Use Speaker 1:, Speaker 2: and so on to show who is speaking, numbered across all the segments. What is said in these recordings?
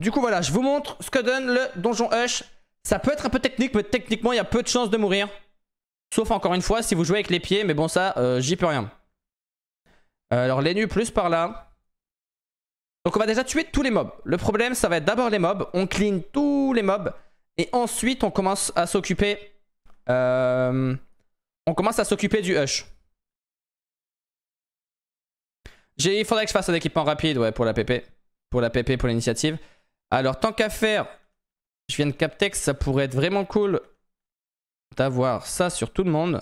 Speaker 1: Du coup, voilà, je vous montre ce que donne le donjon Hush. Ça peut être un peu technique, mais techniquement, il y a peu de chances de mourir. Sauf, encore une fois, si vous jouez avec les pieds, mais bon, ça, euh, j'y peux rien. Euh, alors, les nus plus par là. Donc, on va déjà tuer tous les mobs. Le problème, ça va être d'abord les mobs. On clean tous les mobs. Et ensuite, on commence à s'occuper... Euh, on commence à s'occuper du Hush. Il faudrait que je fasse un équipement rapide, ouais, pour la PP. Pour la PP, pour l'initiative.
Speaker 2: Alors, tant qu'à faire, je viens de Captex, ça pourrait être vraiment cool d'avoir ça sur tout le monde.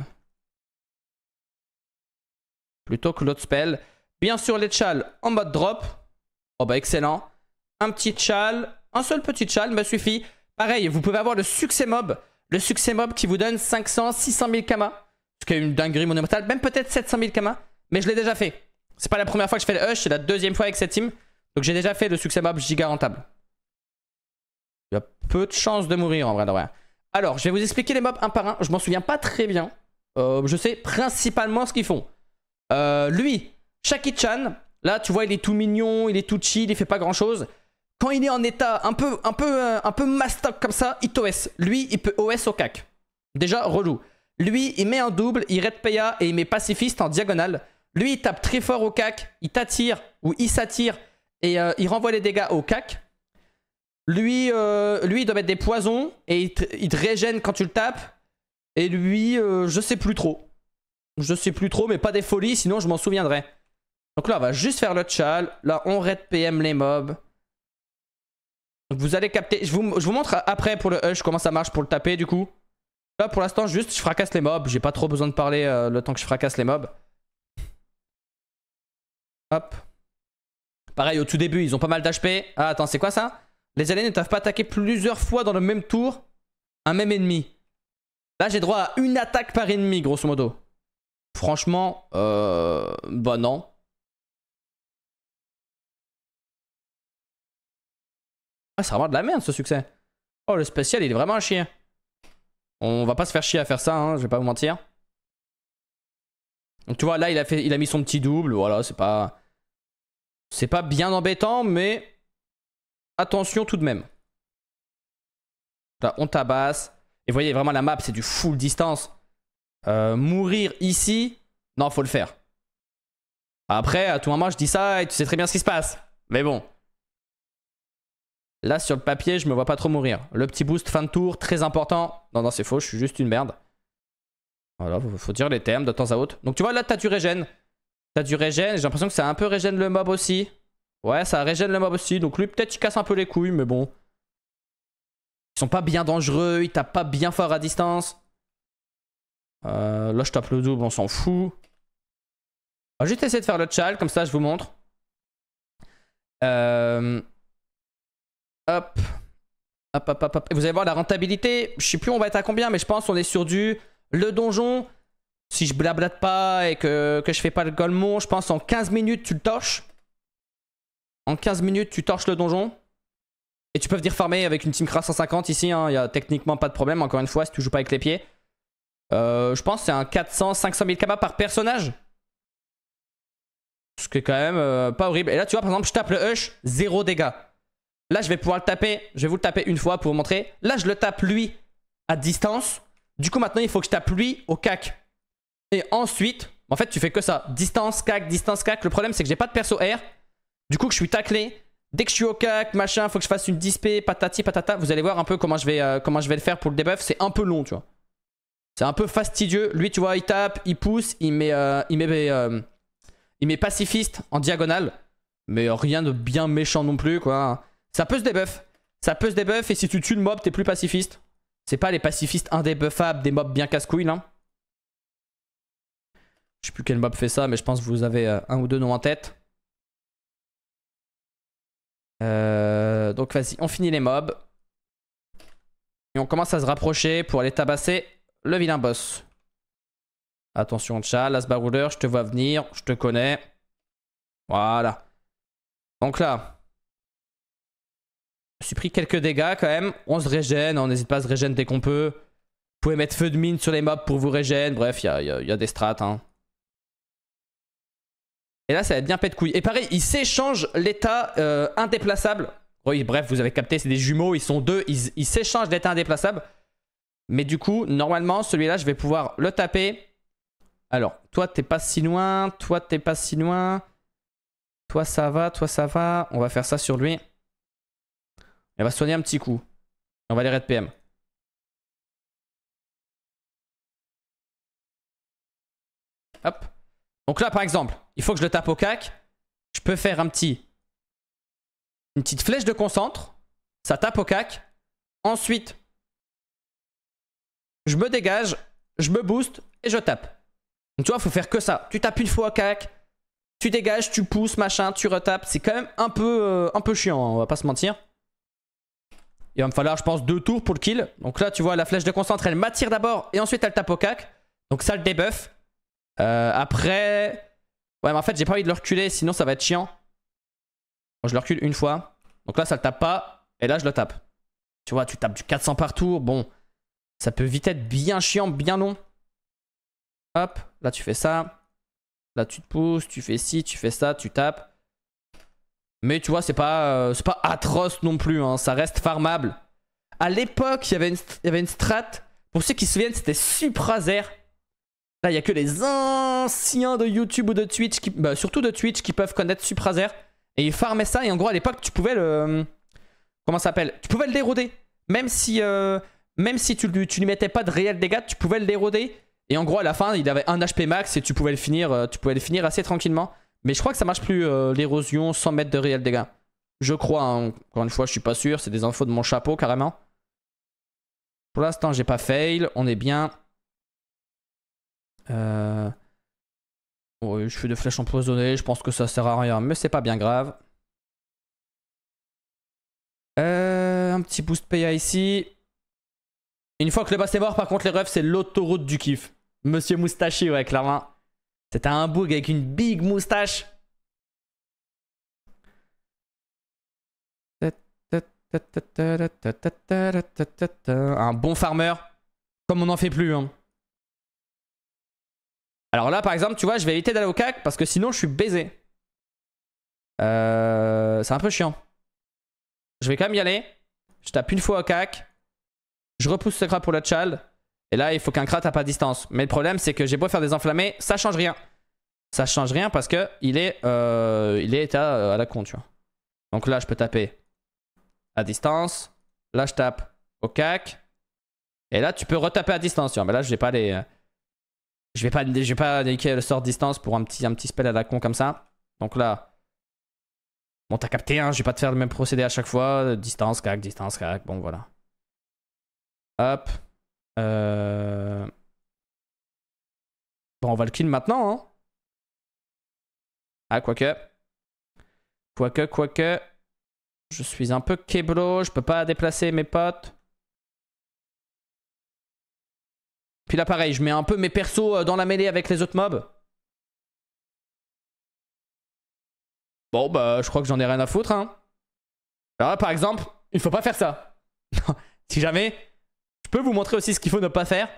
Speaker 2: Plutôt que l'autre
Speaker 1: spell. Bien sûr, les châles en mode drop. Oh bah excellent. Un petit chal, un seul petit chal me suffit. Pareil, vous pouvez avoir le succès mob. Le succès mob qui vous donne 500, 600 000 kama. Ce qui est une dinguerie monumentale. Même peut-être 700 000 kama. Mais je l'ai déjà fait. C'est pas la première fois que je fais le hush, c'est la deuxième fois avec cette team. Donc j'ai déjà fait le succès mob giga rentable. Il a peu de chances de mourir en vrai de Alors, je vais vous expliquer les mobs un par un. Je m'en souviens pas très bien. Euh, je sais principalement ce qu'ils font. Euh, lui, Shaki-chan, là, tu vois, il est tout mignon, il est tout chill, il fait pas grand-chose. Quand il est en état un peu, un peu, euh, un peu mastoc comme ça, il t'OS. Lui, il peut OS au cac. Déjà, relou. Lui, il met un double, il red paya et il met pacifiste en diagonale. Lui, il tape très fort au cac, il t'attire ou il s'attire et il renvoie les dégâts au cac. Lui, euh, lui, il doit mettre des poisons et il te, régène quand tu le tapes. Et lui, euh, je sais plus trop. Je sais plus trop, mais pas des folies, sinon je m'en souviendrai. Donc là, on va juste faire le tchal. Là, on red PM les mobs. vous allez capter. Je vous, montre après pour le hush comment ça marche pour le taper du coup. Là, pour l'instant, juste je fracasse les mobs. J'ai pas trop besoin de parler euh, le temps que je fracasse les mobs. Hop. Pareil, au tout début, ils ont pas mal d'HP. Ah, attends, c'est quoi ça les aliens ne peuvent pas attaquer plusieurs fois dans le même tour un même ennemi. Là,
Speaker 2: j'ai droit à une attaque par ennemi, grosso modo. Franchement, euh, bah non. Ah, c'est vraiment de la merde ce succès. Oh, le spécial, il est vraiment un chien. On va pas se faire
Speaker 1: chier à faire ça, hein, je vais pas vous mentir. Donc tu vois, là, il a, fait, il a mis son petit double, voilà, c'est pas... C'est pas bien embêtant, mais attention tout de même. Là, on tabasse. Et vous voyez, vraiment, la map, c'est du full distance. Euh, mourir ici, non, faut le faire. Après, à tout moment, je dis ça et tu sais très bien ce qui se passe. Mais bon. Là, sur le papier, je me vois pas trop mourir. Le petit boost fin de tour, très important. Non, non, c'est faux, je suis juste une merde. Voilà, faut dire les termes de temps à autre. Donc tu vois, là, t'as du régène. T'as du régène, j'ai l'impression que ça un peu régène le mob aussi. Ouais, ça régène le mob aussi. Donc lui, peut-être, il casse un peu les couilles, mais bon. Ils sont pas bien dangereux, ils tapent pas bien fort à distance.
Speaker 2: Euh, là, je tape le double, on s'en fout. On ah, va juste essayer de faire le chal, comme ça, je vous montre. Euh,
Speaker 1: hop. Hop, hop, hop, hop. vous allez voir la rentabilité. Je sais plus on va être à combien, mais je pense on est sur du... Le donjon, si je blablate pas et que, je fais pas le golemon, je pense en 15 minutes, tu le torches. En 15 minutes, tu torches le donjon. Et tu peux venir farmer avec une team 150 ici. Il hein. y n'y a techniquement pas de problème, encore une fois, si tu joues pas avec les pieds. Euh, je pense que c'est un 400-500 000 kaba par personnage. Ce qui est quand même euh, pas horrible. Et là, tu vois, par exemple, je tape le hush, zéro dégâts. Là, je vais pouvoir le taper. Je vais vous le taper une fois pour vous montrer. Là, je le tape lui à distance. Du coup, maintenant, il faut que je tape lui au cac. Et ensuite, en fait, tu fais que ça. Distance, cac, distance, cac. Le problème, c'est que j'ai pas de perso air. Du coup, que je suis taclé. Dès que je suis au cac, machin, faut que je fasse une dispé, patati, patata. Vous allez voir un peu comment je vais, euh, comment je vais le faire pour le debuff. C'est un peu long, tu vois. C'est un peu fastidieux. Lui, tu vois, il tape, il pousse, il met, euh, il met, euh, il met pacifiste en diagonale. Mais rien de bien méchant non plus, quoi. Ça peut se debuff. Ça peut se debuff et si tu tues le mob, t'es plus pacifiste. C'est pas les pacifistes indébuffables, des mobs
Speaker 2: bien casse-couilles, hein. Je sais plus quel mob fait ça, mais je pense que vous avez un ou deux noms en tête. Euh, donc
Speaker 1: vas-y, on finit les mobs. Et on commence à se rapprocher pour aller tabasser
Speaker 2: le vilain boss. Attention tcha Asbarouleur, je te vois venir, je te connais. Voilà. Donc là,
Speaker 1: suis pris quelques dégâts quand même. On se régène, on n'hésite pas à se régène dès qu'on peut. Vous pouvez mettre feu de mine sur les mobs pour vous régène. Bref, il y, a, des strats. Hein. Et là, ça va bien pète couille. Et pareil, ils s'échangent l'état euh, indéplaçable. Oui, bref, vous avez capté, c'est des jumeaux, ils sont deux, ils s'échangent l'état indéplaçable. Mais du coup, normalement, celui-là, je vais pouvoir le taper. Alors, toi, t'es pas si loin, toi, t'es pas si
Speaker 2: loin. Toi, ça va, toi, ça va. On va faire ça sur lui. Et on va soigner un petit coup. on va aller red PM. Hop. Donc là, par exemple, il faut que je le tape au cac. Je peux faire un petit, une petite flèche de concentre. Ça tape au cac. Ensuite, je me dégage,
Speaker 1: je me booste et je tape. Donc tu vois, il faut faire que ça. Tu tapes une fois au cac, tu dégages, tu pousses, machin, tu retapes. C'est quand même un peu, euh, un peu chiant, hein, on va pas se mentir. Il va me falloir, je pense, deux tours pour le kill. Donc là, tu vois, la flèche de concentre, elle m'attire d'abord et ensuite elle tape au cac. Donc ça le débuffe. Euh, après... Ouais, mais en fait, j'ai pas envie de le reculer, sinon ça va être chiant. je le recule une fois. Donc là, ça le tape pas. Et là, je le tape. Tu vois, tu tapes du 400 par tour. Bon, ça peut vite être bien chiant, bien long. Hop, là, tu fais ça. Là, tu te pousses, tu fais ci, tu fais ça, tu tapes. Mais tu vois, c'est pas, euh, pas atroce non plus. Hein. Ça reste farmable. À l'époque, il y avait une, il y avait une strat. Pour ceux qui se souviennent, c'était Suprazer. Là, il n'y a que les anciens de YouTube ou de Twitch, bah, surtout de Twitch, qui peuvent connaître Suprazer. Et ils farmaient ça. Et en gros, à l'époque, tu pouvais le. Comment ça s'appelle Tu pouvais le déroder. Même si, euh, même si tu, tu lui mettais pas de réel dégâts, tu pouvais le déroder. Et en gros, à la fin, il avait un HP max et tu pouvais le finir, euh, tu pouvais le finir assez tranquillement. Mais je crois que ça marche plus euh, l'érosion sans mettre de réel dégâts. Je crois, hein, encore une fois, je suis pas sûr, c'est des infos de mon chapeau carrément. Pour l'instant, j'ai pas fail, on est bien.
Speaker 2: Euh... Oui, je fais de flèches empoisonnées, je pense que ça sert à rien, mais c'est pas bien grave.
Speaker 1: Euh, un petit boost PA ici. Une fois que le boss est mort, par contre, les refs, c'est
Speaker 2: l'autoroute du kiff. Monsieur Moustachi, ouais, clairement. C'était un bug avec une big moustache. Un bon farmer, comme on en fait plus. Hein. Alors là, par exemple, tu vois, je vais éviter d'aller au CAC parce que sinon, je suis baisé. Euh, c'est un peu chiant. Je vais quand même y
Speaker 1: aller. Je tape une fois au CAC. Je repousse ce crat pour le child. Et là, il faut qu'un crat tape à distance. Mais le problème, c'est que j'ai beau faire des enflammés, ça change rien. Ça change rien parce que il est, euh, il est euh, à, la con, tu vois. Donc là, je peux taper à distance. Là, je tape au CAC. Et là, tu peux retaper à distance, Mais là, je vais pas les... Je vais pas, pas le sort distance pour un petit, petit spell à la con comme ça. Donc là. Bon, t'as capté, hein, je vais pas te faire le même procédé à chaque fois. Distance,
Speaker 2: cac, distance, cac. Bon, voilà. Hop. Euh... Bon, on va le kill maintenant, hein. Ah, quoique. Quoique, quoique. Je suis un peu keblo, je peux pas déplacer mes potes. Puis là, pareil, je mets un peu mes persos euh, dans la mêlée avec les autres mobs. Bon, bah, je crois que j'en ai rien à foutre, hein. Là, ah, par exemple,
Speaker 1: il faut pas faire ça. si jamais, je peux vous montrer aussi ce qu'il faut ne pas faire.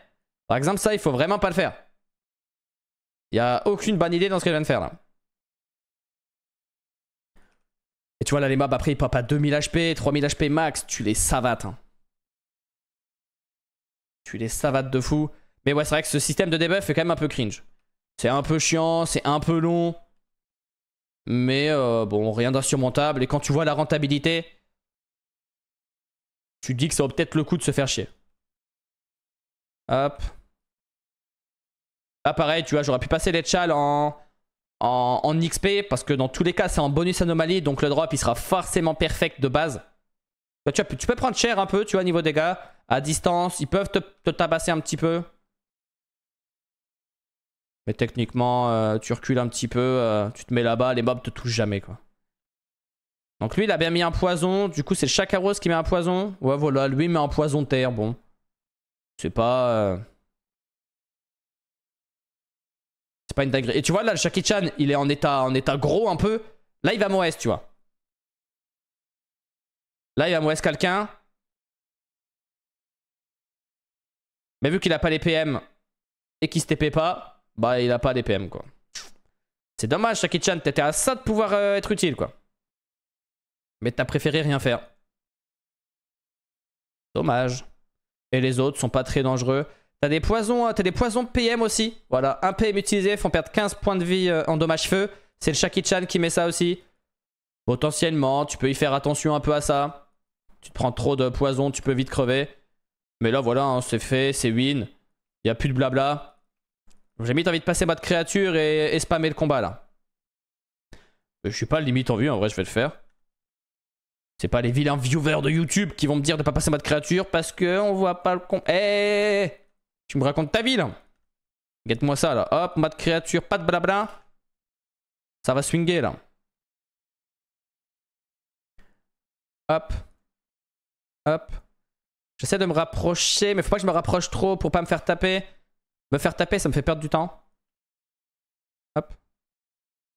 Speaker 1: Par exemple, ça, il faut vraiment pas le faire. Il n'y a aucune bonne idée dans ce que je viens de faire, là.
Speaker 2: Et tu vois, là, les mobs, après, ils popent à 2000 HP, 3000 HP max. Tu les savates, hein. Tu les savates de fou.
Speaker 1: Mais ouais, c'est vrai que ce système de debuff est quand même un peu cringe. C'est un peu chiant, c'est un peu long.
Speaker 2: Mais euh, bon, rien d'insurmontable. Et quand tu vois la rentabilité, tu dis que ça vaut peut-être le coup de se faire chier. Hop. Ah pareil, tu vois, j'aurais pu passer les chals en, en,
Speaker 1: XP parce que dans tous les cas, c'est en bonus anomalie. Donc le drop, il sera forcément perfect de base. Bah, tu, peux prendre cher un peu, tu vois, niveau dégâts. À distance, ils peuvent te tabasser un petit peu. Mais techniquement, euh, tu recules un petit peu, euh, tu te mets là-bas, les mobs te touchent jamais quoi. Donc lui, il a bien mis un poison. Du coup, c'est Chakaros qui met un poison. Ouais, voilà, lui il met un poison de terre. Bon, c'est pas. Euh,
Speaker 2: c'est pas une dinguerie. Et tu vois, là, le Shaki Chan, il est en état, en état gros un peu. Là, il va m'oès, tu vois. Là, il va m'oès quelqu'un. Mais vu qu'il a pas les PM et qu'il se TP pas, bah il a pas d'EPM quoi. C'est dommage, Shaki
Speaker 1: Chan, t'étais à ça de pouvoir euh, être utile quoi. Mais t'as préféré rien faire. Dommage. Et les autres sont pas très dangereux. T'as des poisons, euh, t'as des poisons PM aussi. Voilà, un PM utilisé font perdre 15 points de vie euh, en dommage feu. C'est le Shaki Chan qui met ça aussi. Potentiellement, tu peux y faire attention un peu à ça. Tu te prends trop de poison, tu peux vite crever. Mais là voilà, hein, c'est fait, c'est win. Y a plus de blabla. J'ai mis envie de passer mode créature et, spammer le combat là. Euh, je suis pas limite en vue, en vrai je vais le faire. C'est pas les vilains viewers de YouTube qui vont me dire de pas passer mode créature parce que on voit pas le combat. Eh tu me racontes
Speaker 2: ta ville? là Guette-moi ça là. Hop, mode créature, pas de blabla. Ça va swinguer là. Hop. Hop. J'essaie de me rapprocher, mais faut pas que je me rapproche trop pour pas me faire taper. Me faire taper, ça me fait perdre du temps. Hop.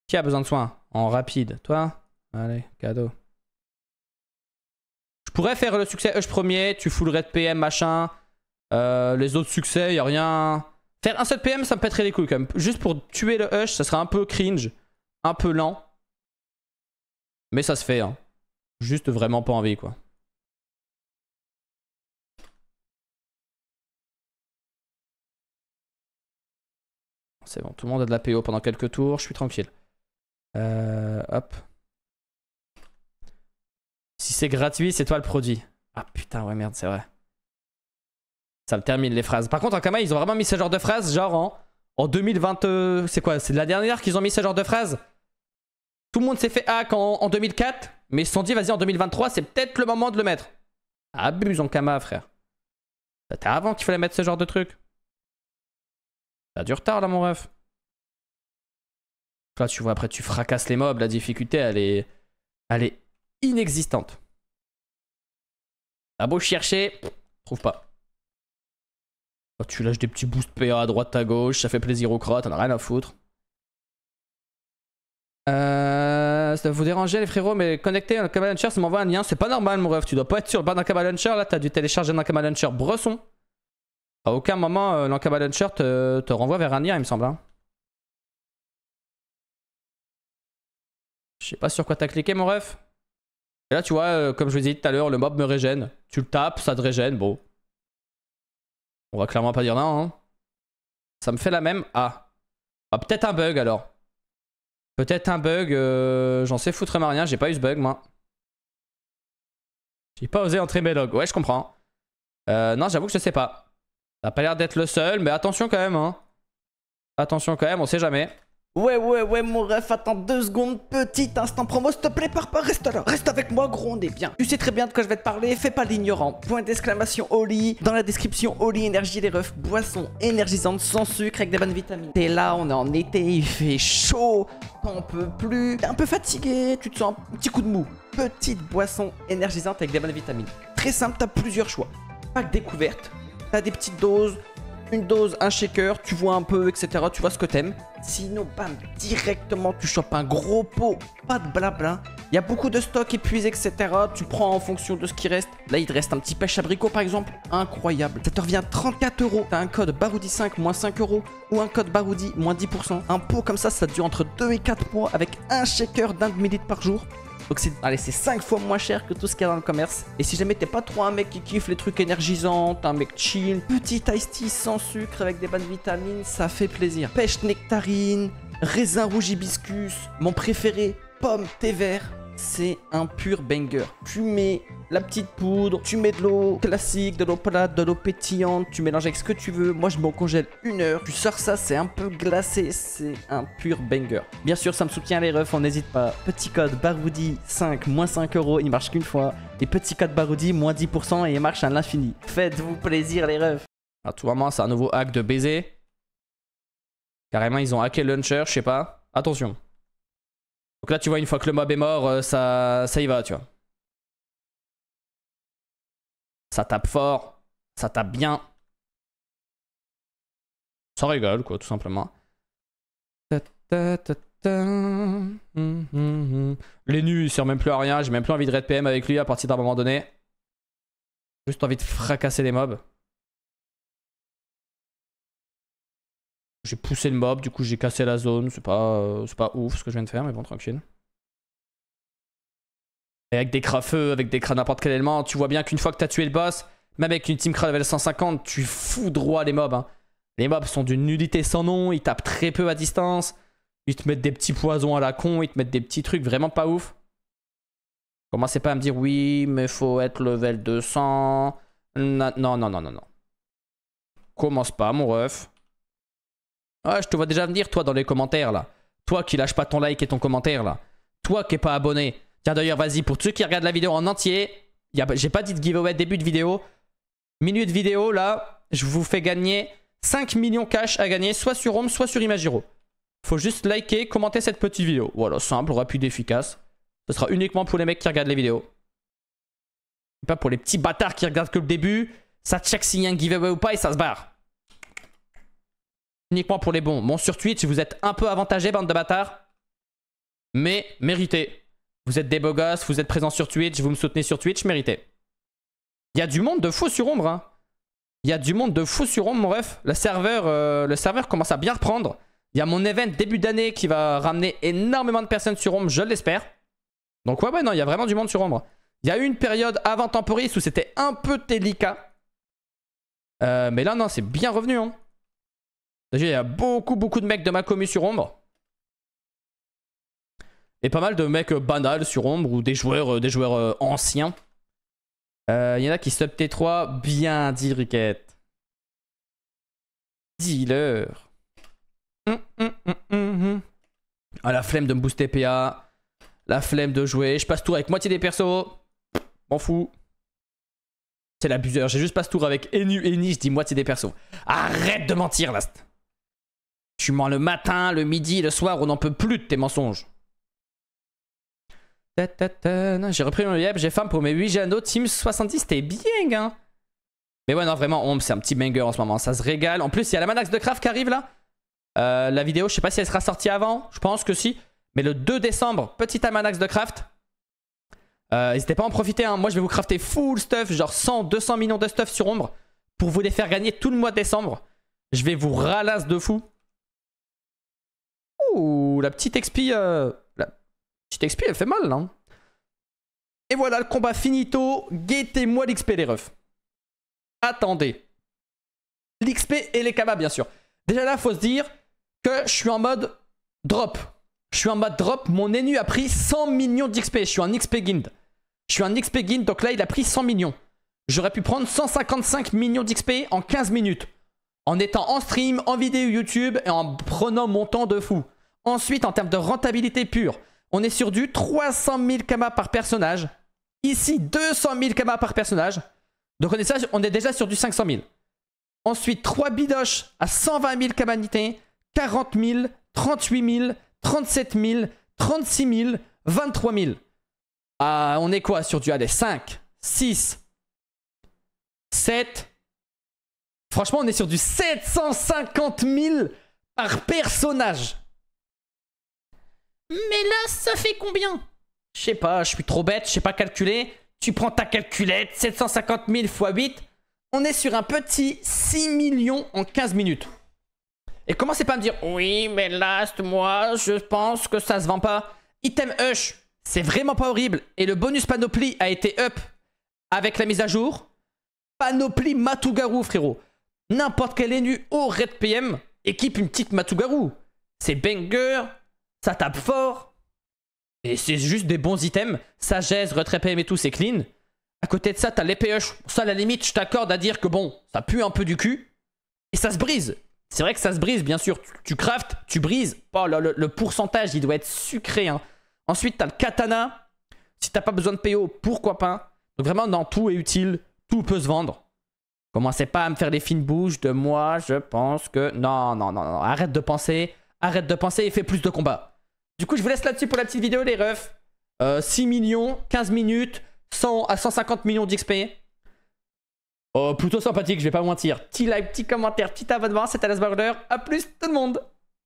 Speaker 2: Qui a besoin de soins En rapide. Toi Allez, cadeau.
Speaker 1: Je pourrais faire le succès Hush premier, tu foulerais de PM, machin. Euh, les autres succès, y a rien. Faire un seul PM, ça me pèterait les couilles quand même. Juste pour tuer le Hush, ça serait un peu cringe, un
Speaker 2: peu lent. Mais ça se fait, hein. Juste vraiment pas envie, quoi. c'est bon. Tout le monde a de la PO pendant quelques tours, je suis tranquille. Euh, hop. Si c'est gratuit, c'est toi le
Speaker 1: produit. Ah putain, ouais, merde, c'est vrai. Ça me termine les phrases. Par contre, en Kama, ils ont vraiment mis ce genre de phrases, genre en, en 2020. Euh, c'est quoi C'est la dernière qu'ils ont mis ce genre de phrases Tout le monde s'est fait hack en, en 2004, mais ils se sont dit, vas-y, en 2023, c'est peut-être le moment de le
Speaker 2: mettre. Abuse en Kama, frère. C'était avant qu'il fallait mettre ce genre de truc. T'as du retard là, mon ref. Là, tu vois, après, tu fracasses les mobs. La difficulté, elle est, elle est inexistante. La beau chercher, trouve pas. Oh, tu lâches des petits boosts PA à droite à gauche, ça fait plaisir aux crottes, On a rien à foutre.
Speaker 1: Euh, ça vous déranger les frérots, mais connecter un Kama Launcher, ça m'envoie un lien. C'est pas normal, mon ref. Tu dois pas être sur le bas d'un Kama Launcher. Là, t'as dû télécharger un Kama bresson. À aucun moment, euh,
Speaker 2: shirt euh, te, renvoie vers un nia, il me semble. Hein. Je sais pas sur quoi t'as cliqué, mon ref. Et là, tu vois, euh, comme je vous dit tout à l'heure, le
Speaker 1: mob me régène. Tu le tapes, ça te régène, bon. On va clairement pas dire non, hein.
Speaker 2: Ça me fait la même. Ah. Ah, peut-être un bug, alors. Peut-être un bug. Euh, j'en sais foutre rien, j'ai pas eu ce bug, moi. J'ai
Speaker 1: pas osé entrer mes logs. Ouais, je comprends. Euh, non, j'avoue que je sais pas. T'as pas l'air d'être le seul, mais attention quand même, hein. Attention quand même, on sait jamais.
Speaker 2: Ouais, ouais,
Speaker 3: ouais, mon ref, attends deux secondes, Petite instant promo, s'il te plaît, par pas, reste là, reste avec moi, Grondez bien. Tu sais très bien de quoi je vais te parler, fais pas l'ignorant. Point d'exclamation Oli, dans la description, Oli énergie les refs, boisson énergisante sans sucre avec des bonnes vitamines. T'es là, on est en été, il fait chaud, t'en peux plus, t'es un peu fatigué, tu te sens un petit coup de mou. Petite boisson énergisante avec des bonnes vitamines. Très simple, t'as plusieurs choix. Pack découverte, T'as des petites doses, une dose, un shaker, tu vois un peu, etc. Tu vois ce que t'aimes. Sinon, bam, directement, tu chopes un gros pot. Pas de blabla. Il y a beaucoup de stocks épuisés, etc. Tu prends en fonction de ce qui reste. Là, il te reste un petit pêche abricot, par exemple. Incroyable. Ça te revient 34 euros. T'as un code Baroudi5 moins 5 euros ou un code Baroudi moins 10%. Un pot comme ça, ça dure entre 2 et 4 mois avec un shaker d'un demi-litre par jour. Donc c'est 5 fois moins cher que tout ce qu'il y a dans le commerce. Et si jamais t'es pas trop un mec qui kiffe les trucs énergisants, un mec chill, petit iced tea sans sucre avec des bonnes vitamines, ça fait plaisir. Pêche nectarine, raisin rouge hibiscus, mon préféré, pomme, thé vert c'est un pur banger. Tu mets la petite poudre, tu mets de l'eau classique, de l'eau plate, de l'eau pétillante, tu mélanges avec ce que tu veux. Moi, je m'en congèle une heure. Tu sors ça, c'est un peu glacé, c'est un pur banger. Bien sûr, ça me soutient les refs, on n'hésite pas. Petit code Baroudi 5, moins 5 euros, il marche qu'une fois. Et petit code Baroudi, moins 10% et il marche à l'infini. Faites-vous plaisir les refs. À tout moment, c'est un nouveau hack de
Speaker 1: baiser. Carrément, ils ont hacké le Launcher, je sais pas. Attention.
Speaker 2: Donc là, tu vois, une fois que le mob est mort, euh, ça, y va, tu vois. Ça tape fort, ça tape bien. Ça rigole, quoi, tout simplement.
Speaker 1: Les nus, ils servent même plus à rien. J'ai même plus envie de red PM avec lui à partir d'un moment donné.
Speaker 2: Juste envie de fracasser les mobs. J'ai poussé le mob, du coup j'ai cassé la zone. C'est pas, euh, pas ouf ce que je viens de faire,
Speaker 1: mais bon, tranquille. Et avec des crafeux, avec des crats n'importe quel élément, tu vois bien qu'une fois que t'as tué le boss, même avec une team level 150, tu fous droit les mobs. Hein. Les mobs sont d'une nudité sans nom, ils tapent très peu à distance. Ils te mettent des petits poisons à la con, ils te mettent des petits trucs vraiment pas ouf. Commencez pas à me dire oui, mais faut être level 200. Non, non, non, non, non. Commence pas, mon ref. Ah, je te vois déjà venir, toi, dans les commentaires, là. Toi qui lâche pas ton like et ton commentaire, là. Toi qui n'es pas abonné. Tiens, d'ailleurs, vas-y, pour ceux qui regardent la vidéo en entier, j'ai pas dit de giveaway début de vidéo. Minute vidéo, là, je vous fais gagner 5 millions cash à gagner, soit sur Home, soit sur Imagiro. Faut juste liker, commenter cette petite vidéo. Voilà, simple, rapide, efficace. Ce sera uniquement pour les mecs qui regardent les vidéos. Et pas pour les petits bâtards qui regardent que le début. Ça check s'il y a un giveaway ou pas et ça se barre uniquement pour les bons. Bon, sur Twitch, vous êtes un peu avantagé, bande de bâtards. Mais méritez. Vous êtes des beaux gosses, vous êtes présents sur Twitch, vous me soutenez sur Twitch, méritez. Il y a du monde de fou sur ombre. Hein. Il y a du monde de fou sur ombre, mon ref. Le serveur, euh, le serveur commence à bien reprendre. Il y a mon event début d'année qui va ramener énormément de personnes sur ombre, je l'espère. Donc ouais, ouais, non, il y a vraiment du monde sur ombre. Il y a eu une période avant Temporis où c'était un peu délicat. Euh, mais là, non, c'est bien revenu. Hein il y a beaucoup, beaucoup de mecs de ma commu sur ombre. Et pas mal de mecs banals sur ombre ou des joueurs, euh, des joueurs euh, anciens. Il euh, y en a qui sub T3, bien dit Riquette. Dealer. Hum, hum, hum, ah, la flemme de me booster PA. La flemme de jouer. Je passe tour avec moitié des persos. M'en fous. C'est l'abuseur. J'ai juste passe tour avec Enu Eni. Je dis moitié des persos. Arrête de mentir, Last. Tu mens le matin, le midi, le soir, on n'en peut plus de tes mensonges. J'ai repris mon yep, j'ai faim pour mes 8 autre Team 70, c'était bien, hein. Mais ouais, non, vraiment, Ombre, c'est un petit banger en ce moment. Ça se régale. En plus, il y a la Manax de Craft qui arrive là. Euh, la vidéo, je sais pas si elle sera sortie avant. Je pense que si. Mais le 2 décembre, petite Amanax de Craft. Euh, n'hésitez pas à en profiter. Hein. Moi, je vais vous crafter full stuff, genre 100, 200 millions de stuff sur ombre. Pour vous les faire gagner tout le mois de décembre. Je vais vous ralasse de fou la petite expi. Euh, la petite expi, elle fait mal, Et voilà, le combat finito. Guettez-moi l'XP, les refs. Attendez. L'XP et les cabas, bien sûr. Déjà là, faut se dire que je suis en mode drop. Je suis en mode drop. Mon ennu a pris 100 millions d'XP. Je suis un XP guild. Je suis un XP guild, donc là, il a pris 100 millions. J'aurais pu prendre 155 millions d'XP en 15 minutes. En étant en stream, en vidéo YouTube et en prenant mon temps de fou. Ensuite, en termes de rentabilité pure, on est sur du 300 000 kamas par personnage. Ici, 200 000 kamas par personnage. Donc on est, déjà sur du 500 000. Ensuite, 3 bidoches à 120 000 kamanités, 40 000, 38 000, 37 000, 36 000, 23 000. Ah, on est quoi sur du AD 5, 6,
Speaker 2: 7. Franchement, on est sur du 750 000 par personnage. Mais
Speaker 1: là, ça fait combien Je sais pas, je suis trop bête, je sais pas calculer. Tu prends ta calculette, 750 000 x 8, on est sur un petit 6 millions en 15 minutes. Et commencez pas à me dire, oui, mais là, moi, je pense que ça se vend pas. Item Hush, c'est vraiment pas horrible. Et le bonus Panoply a été up avec la mise à jour. Panoply Matougarou, frérot. N'importe quel ennu au Red PM équipe une petite Matougarou. C'est banger, ça tape fort. Et c'est juste des bons items. Sagesse, retrait PM et tout, c'est clean. À côté de ça, t'as l'EPH Ça, à la limite, je t'accorde à dire que bon, ça pue un peu du cul. Et ça se brise. C'est vrai que ça se brise, bien sûr. Tu, craftes, tu brises. Oh, le, le, pourcentage, il doit être sucré. Hein. Ensuite, t'as le katana. Si t'as pas besoin de PO, pourquoi pas Donc vraiment, dans tout est utile. Tout peut se vendre. Commencez pas à me faire des fines bouches de moi, je pense que... Non, non, non, non. Arrête de penser. Arrête de penser et fais plus de combats. Du coup, je vous laisse là-dessus pour la petite vidéo, les refs. 6 euh, millions, 15 minutes, 100 à 150 millions d'XP.
Speaker 2: Oh, plutôt sympathique, je vais pas mentir. Petit like, petit commentaire, petit abonnement, c'était la Burger. A plus tout le monde